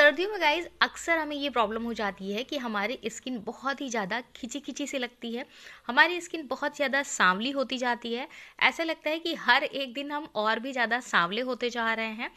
सर्दियों में गाइज अक्सर हमें ये प्रॉब्लम हो जाती है कि हमारी स्किन बहुत ही ज़्यादा खिंची खिंची से लगती है हमारी स्किन बहुत ज़्यादा सांवली होती जाती है ऐसा लगता है कि हर एक दिन हम और भी ज़्यादा सांवले होते जा रहे हैं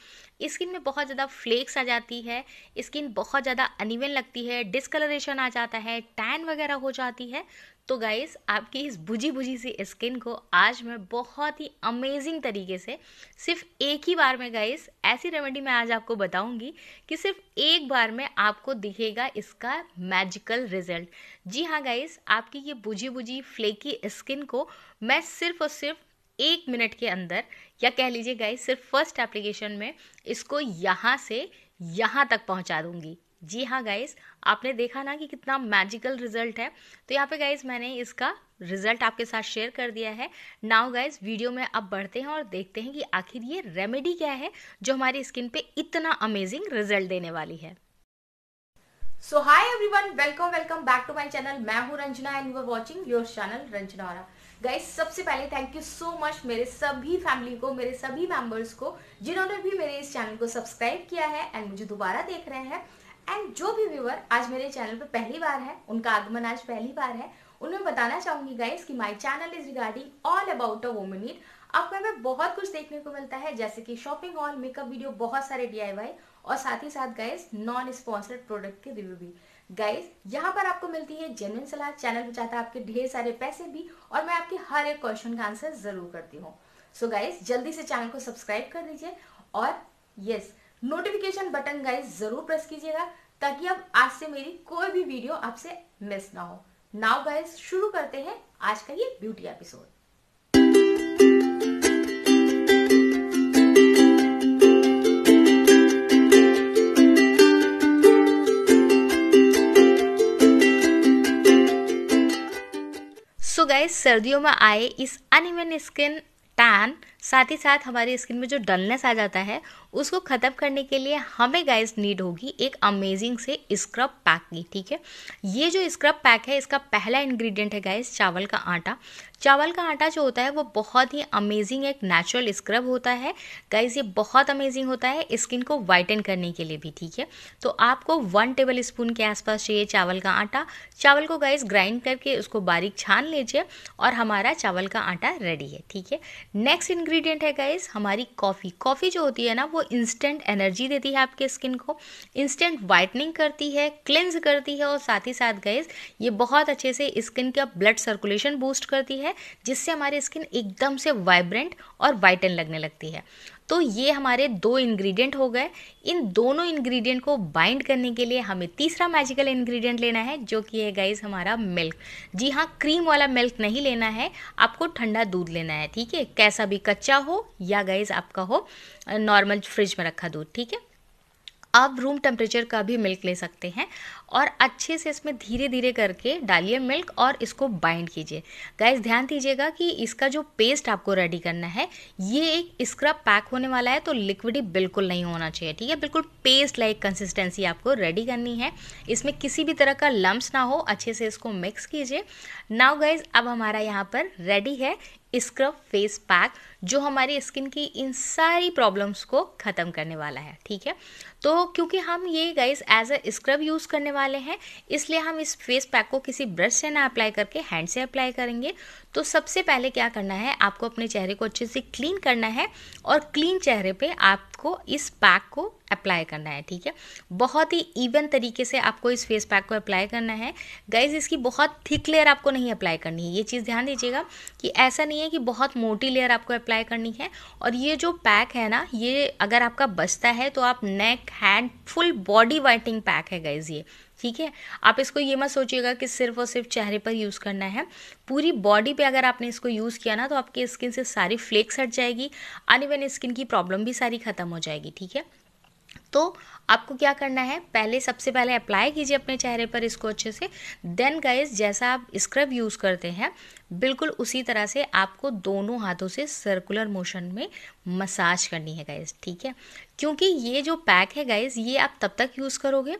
स्किन में बहुत ज़्यादा फ्लेक्स आ जाती है स्किन बहुत ज़्यादा अनिवन लगती है डिसकलरेशन आ जाता है टैन वगैरह हो जाती है तो गाइस आपकी इस बुझी बुझी सी स्किन को आज मैं बहुत ही अमेजिंग तरीके से सिर्फ एक ही बार में गाइस ऐसी रेमेडी मैं आज आपको बताऊंगी कि सिर्फ एक बार में आपको दिखेगा इसका मैजिकल रिजल्ट जी हाँ गाइस आपकी ये बुझी बुझी फ्लेकी स्किन को मैं सिर्फ और सिर्फ एक मिनट के अंदर या कह लीजिए गाइस सिर्फ फर्स्ट एप्लीकेशन में इसको यहाँ से यहाँ तक पहुँचा दूंगी जी हाँ गाइज आपने देखा ना कि कितना मैजिकल रिजल्ट है तो यहाँ पे गाइज मैंने इसका रिजल्ट आपके साथ शेयर कर दिया है नाउ गाइज वीडियो में अब बढ़ते हैं और देखते हैं कि आखिर ये रेमेडी क्या है जो हमारी स्किन पे इतना अमेजिंग रिजल्ट देने वाली है so hi everyone welcome welcome back to my channel मैं हूं Ranjana and you are watching your channel Ranjana और गाइस सबसे पहले थैंक यू सो मच मेरे सभी फैमिली को मेरे सभी मेंबर्स को जिन्होंने भी मेरे इस चैनल को सब्सक्राइब किया है एंड मुझे दोबारा देख रहे हैं एंड जो भी व्यूअर आज मेरे चैनल पर पहली बार है उनका आगमन आज पहली बार है उनमें बताना चाहूंगी गाइज कि my channel is regarding all about a woman it आपको हमें बहुत कुछ देखने को मिलता है जैसे कि शॉपिंग हॉल मेकअप वीडियो बहुत सारे डी और साथ ही साथ गाइज नॉन स्पॉन्सर्ड प्रोडक्ट के रिव्यू भी गाइज यहाँ पर आपको मिलती है जेनविन सलाह चैनल बचाता है आपके ढेर सारे पैसे भी और मैं आपके हर एक क्वेश्चन का आंसर जरूर करती हूँ सो गाइज जल्दी से चैनल को सब्सक्राइब कर दीजिए और yes yes, notification button guys जरूर प्रेस कीजिएगा ताकि अब आज से मेरी कोई भी वीडियो आपसे मिस ना हो नाउ गाइस शुरू करते हैं आज का ये ब्यूटी एपिसोड सो गाइस सर्दियों में आए इस अनइवन स्किन टैन साथ ही साथ हमारी स्किन में जो डलनेस आ जाता है उसको ख़त्म करने के लिए हमें गाइस नीड होगी एक अमेजिंग से स्क्रब पैक की ठीक है ये जो स्क्रब पैक है इसका पहला इंग्रेडिएंट है गाइस चावल का आटा चावल का आटा जो होता है वो बहुत ही अमेजिंग एक नेचुरल स्क्रब होता है गाइस ये बहुत अमेजिंग होता है स्किन को वाइटन करने के लिए भी ठीक है तो आपको वन टेबल स्पून के आसपास चाहिए चावल का आटा चावल को गाइस ग्राइंड करके उसको बारीक छान लीजिए और हमारा चावल का आटा रेडी है ठीक है नेक्स्ट इन्ग्रीडियंट है गाइस हमारी कॉफ़ी कॉफ़ी जो होती है ना वो इंस्टेंट एनर्जी देती है आपके स्किन को इंस्टेंट वाइटनिंग करती है क्लेंज करती है और साथ ही साथ गैस ये बहुत अच्छे से स्किन का ब्लड सर्कुलेशन बूस्ट करती है जिससे हमारी स्किन एकदम से वाइब्रेंट और वाइटन लगने लगती है तो ये हमारे दो इंग्रेडिएंट हो गए इन दोनों इंग्रेडिएंट को बाइंड करने के लिए हमें तीसरा मैजिकल इंग्रेडिएंट लेना है जो कि है गाइज हमारा मिल्क जी हाँ क्रीम वाला मिल्क नहीं लेना है आपको ठंडा दूध लेना है ठीक है कैसा भी कच्चा हो या गाइज आपका हो नॉर्मल फ्रिज में रखा दूध ठीक है आप रूम टेम्परेचर का भी मिल्क ले सकते हैं और अच्छे से इसमें धीरे धीरे करके डालिए मिल्क और इसको बाइंड कीजिए गाइस ध्यान दीजिएगा कि इसका जो पेस्ट आपको रेडी करना है ये एक स्क्रब पैक होने वाला है तो लिक्विडी बिल्कुल नहीं होना चाहिए ठीक है बिल्कुल पेस्ट लाइक कंसिस्टेंसी आपको रेडी करनी है इसमें किसी भी तरह का लम्ब ना हो अच्छे से इसको मिक्स कीजिए नाउ गाइज अब हमारा यहाँ पर रेडी है स्क्रब फेस पैक जो हमारी स्किन की इन सारी प्रॉब्लम्स को ख़त्म करने वाला है ठीक है तो क्योंकि हम ये guys as a scrub use करने वाले वाले हैं इसलिए हम इस फेस पैक को किसी ब्रश से ना अप्लाई करके हैंड से अप्लाई करेंगे तो सबसे पहले क्या करना है आपको अपने चेहरे को अच्छे से क्लीन करना है और क्लीन चेहरे पे आपको इस पैक को अप्लाई करना है ठीक है बहुत ही इवन तरीके से आपको इस फेस पैक को अप्लाई करना है गाइज इसकी बहुत थिक लेयर आपको नहीं अप्लाई करनी है ये चीज़ ध्यान दीजिएगा कि ऐसा नहीं है कि बहुत मोटी लेयर आपको अप्लाई करनी है और ये जो पैक है ना ये अगर आपका बचता है तो आप neck hand full body whitening pack है गाइज ये ठीक है आप इसको ये मत सोचिएगा कि सिर्फ और सिर्फ चेहरे पर यूज़ करना है पूरी बॉडी पे अगर आपने इसको यूज़ किया ना तो आपकी स्किन से सारी फ्लेक्स हट जाएगी अनइवन स्किन की प्रॉब्लम भी सारी ख़त्म हो जाएगी ठीक है तो आपको क्या करना है पहले सबसे पहले अप्लाई कीजिए अपने चेहरे पर इसको अच्छे से देन गाइज जैसा आप स्क्रब यूज़ करते हैं बिल्कुल उसी तरह से आपको दोनों हाथों से सर्कुलर मोशन में मसाज करनी है गाइज ठीक है क्योंकि ये जो पैक है गाइज ये आप तब तक यूज़ करोगे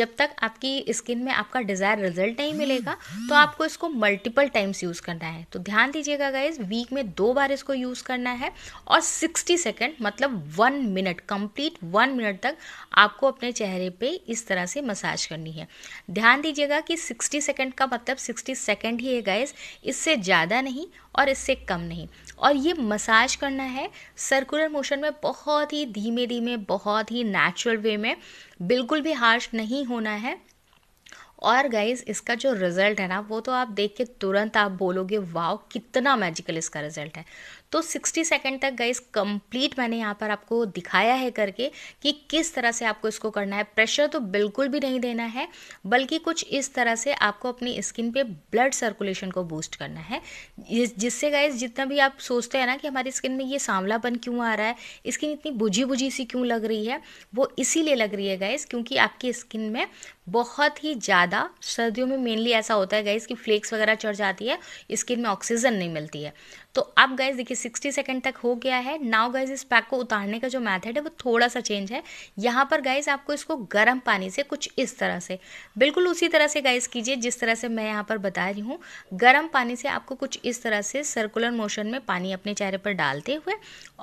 जब तक आपकी स्किन में आपका डिज़ायर रिजल्ट नहीं मिलेगा तो आपको इसको मल्टीपल टाइम्स यूज़ करना है तो ध्यान दीजिएगा गाइज वीक में दो बार इसको यूज़ करना है और सिक्सटी सेकेंड मतलब one minute complete one minute तक आपको अपने चेहरे पर इस तरह से मसाज करनी है ध्यान दीजिएगा कि सिक्सटी सेकेंड का मतलब सिक्सटी सेकेंड ही है गाइज इससे ज़्यादा नहीं और इससे कम नहीं और ये मसाज करना है सर्कुलर मोशन में बहुत ही धीमे धीमे बहुत ही नेचुरल वे में बिल्कुल भी हार्श नहीं होना है और गाइज इसका जो रिज़ल्ट है ना वो तो आप देख के तुरंत आप बोलोगे वाओ कितना मैजिकल इसका रिज़ल्ट है तो 60 सेकंड तक गाइज कंप्लीट मैंने यहाँ पर आपको दिखाया है करके कि किस तरह से आपको इसको करना है प्रेशर तो बिल्कुल भी नहीं देना है बल्कि कुछ इस तरह से आपको अपनी स्किन पे ब्लड सर्कुलेशन को बूस्ट करना है जिससे गाइज जितना भी आप सोचते हैं ना कि हमारी स्किन में ये सांवलापन क्यों आ रहा है स्किन इतनी बुझी बुझी सी क्यों लग रही है वो इसीलिए लग रही है गाइज क्योंकि आपकी स्किन में बहुत ही ज़्यादा सर्दियों में मेनली ऐसा होता है गाइज कि फ्लेक्स वगैरह चढ़ जाती है स्किन में ऑक्सीजन नहीं मिलती है तो अब गाइज देखिए 60 सेकंड तक हो गया है नाव गाइज इस पैक को उतारने का जो मेथड है वो थोड़ा सा चेंज है यहाँ पर गाइज आपको इसको गर्म पानी से कुछ इस तरह से बिल्कुल उसी तरह से गाइज कीजिए जिस तरह से मैं यहाँ पर बता रही हूँ गर्म पानी से आपको कुछ इस तरह से सर्कुलर मोशन में पानी अपने चेहरे पर डालते हुए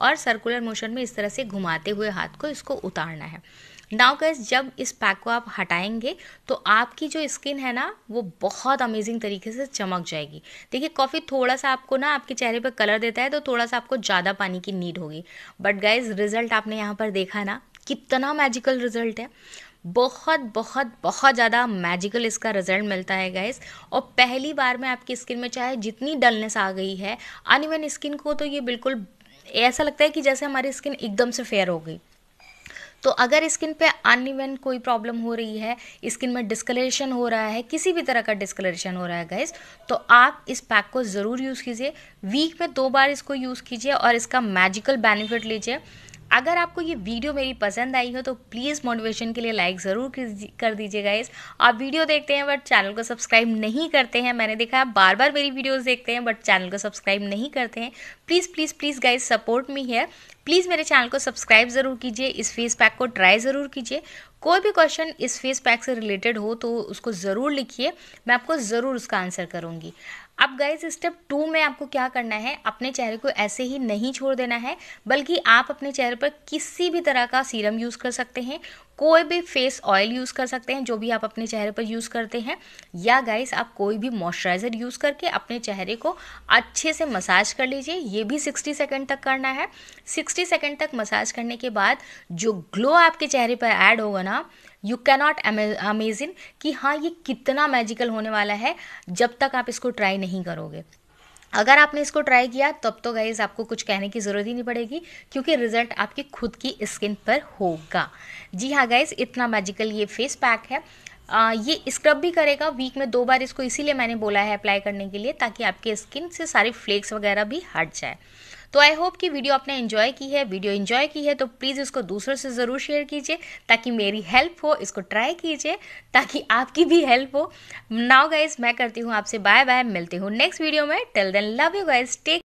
और सर्कुलर मोशन में इस तरह से घुमाते हुए हाथ को इसको उतारना है नाउ गैस जब इस पैक को आप हटाएंगे तो आपकी जो स्किन है ना वो बहुत अमेजिंग तरीके से चमक जाएगी देखिए कॉफ़ी थोड़ा सा आपको ना आपके चेहरे पर कलर देता है तो थोड़ा सा आपको ज़्यादा पानी की नीड होगी बट गाइज रिजल्ट आपने यहाँ पर देखा ना कितना मैजिकल रिजल्ट है बहुत बहुत बहुत ज़्यादा मैजिकल इसका रिजल्ट मिलता है गैस और पहली बार में आपकी स्किन में चाहे जितनी डलनेस आ गई है अनइवन स्किन को तो ये बिल्कुल ऐसा लगता है कि जैसे हमारी स्किन एकदम से फेयर हो गई तो अगर स्किन पे अनइवन कोई प्रॉब्लम हो रही है स्किन में डिस्कलरेशन हो रहा है किसी भी तरह का डिस्कलरेशन हो रहा है गाइज तो आप इस पैक को ज़रूर यूज़ कीजिए वीक में दो बार इसको यूज़ कीजिए और इसका मैजिकल बेनिफिट लीजिए अगर आपको ये वीडियो मेरी पसंद आई हो तो प्लीज़ मोटिवेशन के लिए लाइक ज़रूर कर दीजिए गाइज आप वीडियो देखते हैं बट चैनल को सब्सक्राइब नहीं करते हैं मैंने देखा आप बार बार मेरी वीडियोस देखते हैं बट चैनल को सब्सक्राइब नहीं करते हैं please please please guys support me है प्लीज़ मेरे चैनल को सब्सक्राइब ज़रूर कीजिए इस फेस पैक को ट्राई ज़रूर कीजिए कोई भी क्वेश्चन इस फेस पैक से रिलेटेड हो तो उसको ज़रूर लिखिए मैं आपको ज़रूर उसका आंसर करूँगी अब गाइज स्टेप टू में आपको क्या करना है अपने चेहरे को ऐसे ही नहीं छोड़ देना है बल्कि आप अपने चेहरे पर किसी भी तरह का सीरम यूज़ कर सकते हैं कोई भी फेस ऑयल यूज़ कर सकते हैं जो भी आप अपने चेहरे पर यूज़ करते हैं या गाइस आप कोई भी मॉइस्चराइज़र यूज़ करके अपने चेहरे को अच्छे से मसाज कर लीजिए ये भी 60 सेकेंड तक करना है 60 सेकेंड तक मसाज करने के बाद जो ग्लो आपके चेहरे पर ऐड होगा ना यू कैन नॉट अमेजिन कि हाँ ये कितना मैजिकल होने वाला है जब तक आप इसको ट्राई नहीं करोगे अगर आपने इसको ट्राई किया तब तो गाइज आपको कुछ कहने की ज़रूरत ही नहीं पड़ेगी क्योंकि रिजल्ट आपके खुद की स्किन पर होगा जी हाँ गाइज इतना मैजिकल ये फेस पैक है आ, ये स्क्रब भी करेगा वीक में दो बार इसको इसीलिए मैंने बोला है अप्लाई करने के लिए ताकि आपके स्किन से सारे फ्लेक्स वगैरह भी हट जाए तो आई होप कि वीडियो आपने इन्जॉय की है वीडियो इन्जॉय की है तो प्लीज़ इसको दूसरों से ज़रूर शेयर कीजिए ताकि मेरी हेल्प हो इसको ट्राई कीजिए ताकि आपकी भी हेल्प हो नाउ गाइज मैं करती हूँ आपसे बाय बाय मिलती हूँ नेक्स्ट वीडियो में till then love you guys take